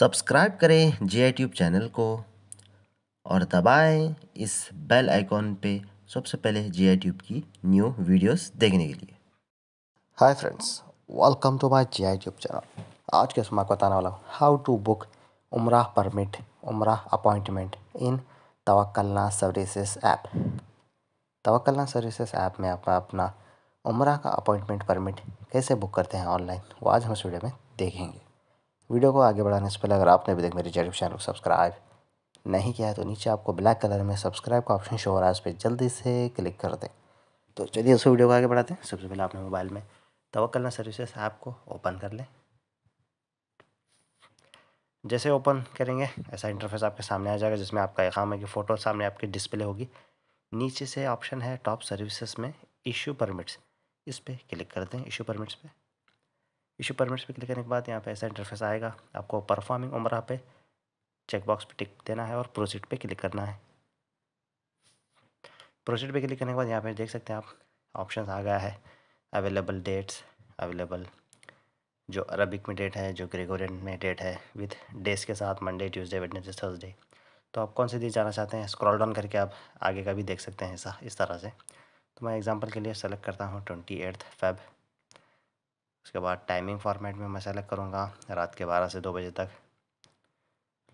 subscribe करें जे I tube channel को और दबाएं इस बेल आइकॉन पे सबसे पहले जे आई ट्यूब की न्यू वीडियोस देखने के लिए hi friends welcome to my J I tube channel आज के समय को बताने वाला हूँ हाउ टू बुक उमरा परमिट उमरा appointment in Tawakkalna services app Tawakkalna services app में आप अपना उमरा का अपॉइंटमेंट परमिट कैसे बुक करते हैं ऑनलाइन वो आज हम इस वीडियो में देखेंगे वीडियो को आगे बढ़ाने से पहले अगर आपने अभी तक मेरे यूट्यूब चैनल को सब्सक्राइब नहीं किया है तो नीचे आपको ब्लैक कलर में सब्सक्राइब का ऑप्शन शो हो रहा है उस पर जल्दी से क्लिक कर दें तो चलिए उस वीडियो को आगे बढ़ाते हैं सबसे पहले आपने मोबाइल में तवक्लना सर्विसेज ऐप को ओपन कर लें जैसे ओपन करेंगे ऐसा इंटरफेस आपके सामने आ जाएगा जिसमें आपका एकाम है कि फ़ोटो सामने आपकी डिस्प्ले होगी नीचे से ऑप्शन है टॉप सर्विसेज में इशू परमिट्स इस पर क्लिक कर दें इशू परमिट्स पर इशू परमिट्स पर क्लिक करने के बाद यहाँ पे ऐसा इंटरफेस आएगा आपको परफॉर्मिंग उम्र पे चेकबॉक्स पे टिक देना है और प्रोसीड पे क्लिक करना है प्रोसीड पे क्लिक करने के बाद यहाँ पे देख सकते हैं आप ऑप्शन आ गया है अवेलेबल डेट्स अवेलेबल जो अरबिक में डेट है जो ग्रेगोरियन में डेट है विथ डेज के साथ मंडे ट्यूजडे वेडनेसडे थर्सडे तो आप कौन से दिन जाना चाहते हैं स्क्रॉल डाउन करके आप आगे का भी देख सकते हैं ऐसा इस तरह से तो मैं एग्ज़ाम्पल के लिए सेलेक्ट करता हूँ ट्वेंटी एट्थ फेब उसके बाद टाइमिंग फॉर्मेट में मैं सेलेक्ट करूँगा रात के बारह से दो बजे तक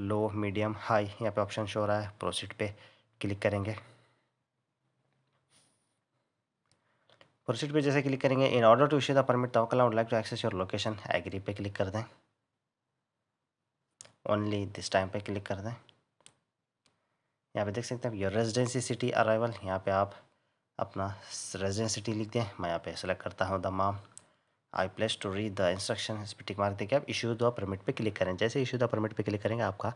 लो मीडियम हाई यहाँ पे ऑप्शन शो हो रहा है प्रोसीड पे क्लिक करेंगे प्रोसीड पे जैसे क्लिक करेंगे in order to issue the permit Tawakkalna would like to access your location agree पे क्लिक कर दें ओनली दिस टाइम पे क्लिक कर दें यहाँ पे देख सकते हैं योर रेजिडेंसी सिटी अराइवल यहाँ पे आप अपना रेजिडेंसी सिटी लिख दें मैं यहाँ पे सेलेक्ट करता हूँ Dammam I place to read the instruction tick मार देंगे आप इशू द परमिट पे क्लिक करें जैसे इशू द परमिट पे क्लिक करेंगे आपका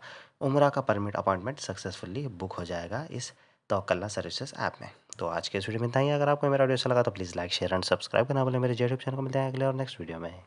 उमरा का परमिट अपॉइंटमेंट सक्सेसफुली बुक हो जाएगा इस तोकल्ला सर्विसेज ऐप में तो आज के इस वीडियो में बताएंगे अगर आपको मेरा वीडियो अच्छा लगा तो please like share and subscribe करना बोले मेरे यूट्यूब चैनल को मिलते हैं अगले और नेक्स्ट वीडियो में